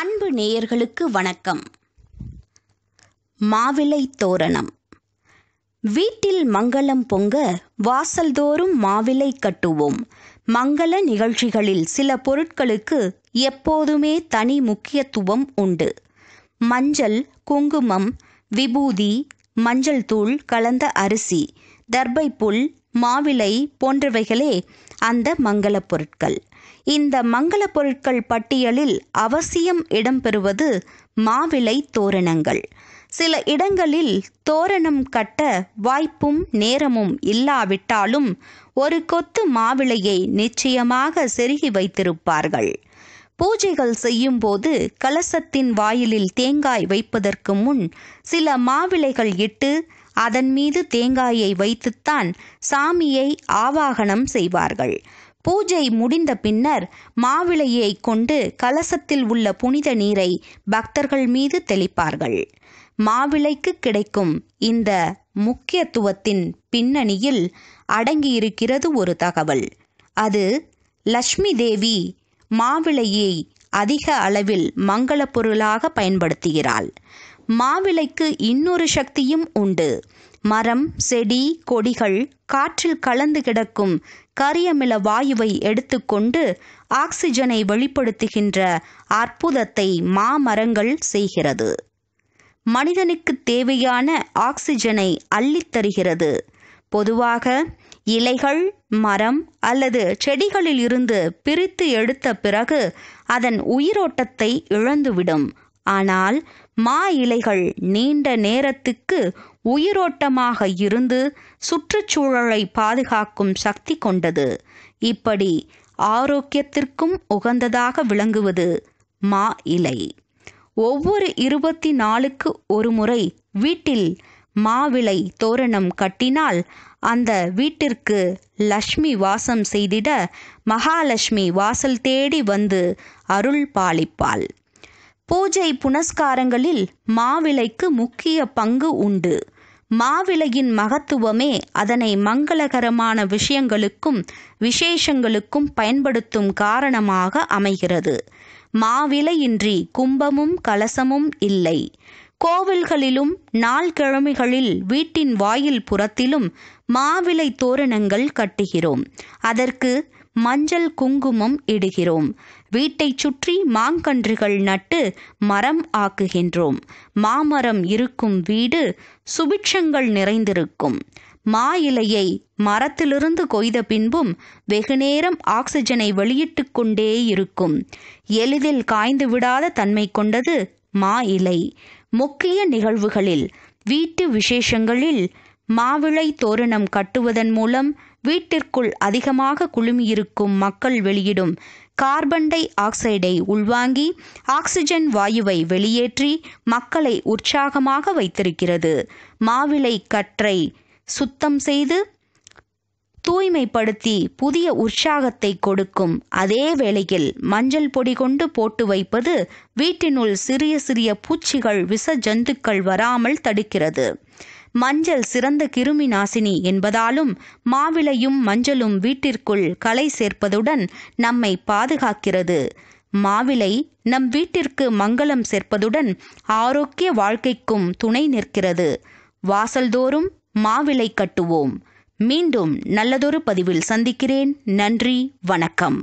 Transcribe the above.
அன்பு நேயர்களுக்கு வணக்கம் மாவிலை தோரணம் வீட்டில் மங்களம் பொங்க வாசல்தோறும் மாவிலை கட்டுவோம் மங்கள நிகழ்ச்சிகளில் சில பொருட்களுக்கு எப்போதுமே தனி முக்கியத்துவம் உண்டு மஞ்சள் குங்குமம் விபூதி மஞ்சள் தூள் கலந்த அரிசி தர்பை புல் மாவிலை போன்றவைகளே அந்த மங்கள பொருட்கள் இந்த மங்கள பொருட்கள் பட்டியலில் அவசியம் இடம்பெறுவது மாவிலை தோரணங்கள் சில இடங்களில் தோரணம் கட்ட வாய்ப்பும் நேரமும் இல்லாவிட்டாலும் ஒரு கொத்து மாவிளையை நிச்சயமாக செருகி வைத்திருப்பார்கள் பூஜைகள் செய்யும்போது கலசத்தின் வாயிலில் தேங்காய் வைப்பதற்கு முன் சில மாவிளைகள் இட்டு அதன் மீது தேங்காயை வைத்துத்தான் சாமியை ஆவாகனம் செய்வார்கள் பூஜை முடிந்த பின்னர் மாவிளையை கொண்டு கலசத்தில் உள்ள புனித நீரை பக்தர்கள் மீது தெளிப்பார்கள் மாவிளைக்கு கிடைக்கும் இந்த முக்கியத்துவத்தின் பின்னணியில் அடங்கியிருக்கிறது ஒரு தகவல் அது லக்ஷ்மி தேவி மாவிளையை அதிக அளவில் மங்கள பொருளாக பயன்படுத்துகிறாள் மாவிளைக்கு இன்னொரு சக்தியும் உண்டு மரம் செடி கொடிகள் காற்றில் கலந்து கிடக்கும் கரியமில வாயுவை எடுத்துக்கொண்டு ஆக்சிஜனை வெளிப்படுத்துகின்ற அற்புதத்தை மாமரங்கள் செய்கிறது மனிதனுக்கு தேவையான ஆக்சிஜனை அள்ளித்தருகிறது பொதுவாக இலைகள் மரம் அல்லது செடிகளில் இருந்து பிரித்து எடுத்த பிறகு அதன் உயிரோட்டத்தை இழந்துவிடும் ஆனால் மா இலைகள் நீண்ட நேரத்துக்கு உயிரோட்டமாக இருந்து சுற்றுச்சூழலை பாதுகாக்கும் சக்தி கொண்டது இப்படி ஆரோக்கியத்திற்கும் உகந்ததாக விளங்குவது மா இலை ஒவ்வொரு இருபத்தி நாலுக்கு ஒரு முறை வீட்டில் மாவிளை தோரணம் கட்டினால் அந்த வீட்டிற்கு லக்ஷ்மி வாசம் செய்திட மகாலட்சுமி வாசல் தேடி வந்து அருள் பாலிப்பாள் பூஜை புனஸ்காரங்களில் மாவிளைக்கு முக்கிய பங்கு உண்டு மாவிளையின் மகத்துவமே அதனை மங்களகரமான விஷயங்களுக்கும் விசேஷங்களுக்கும் பயன்படுத்தும் காரணமாக அமைகிறது மாவிலையின்றி கும்பமும் கலசமும் இல்லை கோவில்களிலும் நாள்கிழமைகளில் வீட்டின் வாயில் புறத்திலும் மாவிலை தோரணங்கள் கட்டுகிறோம் அதற்கு மஞ்சள் குங்குமம் இடுகிறோம் வீட்டைச் சுற்றி மாங்கன்றுகள் நட்டு மரம் ஆக்குகின்றோம் மாமரம் இருக்கும் வீடு சுபிட்சங்கள் நிறைந்திருக்கும் மா இலையை மரத்திலிருந்து கொய்த பின்பும் வெகுநேரம் ஆக்சிஜனை வெளியிட்டு கொண்டே இருக்கும் எளிதில் காய்ந்து விடாத தன்மை கொண்டது மா இலை முக்கிய நிகழ்வுகளில் வீட்டு விசேஷங்களில் மாவிளை தோரணம் கட்டுவதன் மூலம் வீட்டிற்குள் அதிகமாக குழுமியிருக்கும் மக்கள் வெளியிடும் கார்பன் டை ஆக்சைடை உள்வாங்கி ஆக்சிஜன் வாயுவை வெளியேற்றி மக்களை உற்சாகமாக வைத்திருக்கிறது மாவிலை கற்றை சுத்தம் செய்து தூய்மைப்படுத்தி புதிய உற்சாகத்தை கொடுக்கும் அதே வேளையில் மஞ்சள் பொடி கொண்டு போட்டு வைப்பது வீட்டினுள் சிறிய சிறிய பூச்சிகள் விச ஜந்துக்கள் வராமல் தடுக்கிறது மஞ்சள் சிறந்த கிருமி நாசினி என்பதாலும் மாவிளையும் மஞ்சளும் வீட்டிற்குள் கலை சேர்ப்பதுடன் நம்மை பாதுகாக்கிறது மாவிலை நம் வீட்டிற்கு மங்களம் சேர்ப்பதுடன் ஆரோக்கிய வாழ்க்கைக்கும் துணை நிற்கிறது வாசல்தோறும் மாவிலை கட்டுவோம் மீண்டும் நல்லதொரு பதிவில் சந்திக்கிறேன் நன்றி வணக்கம்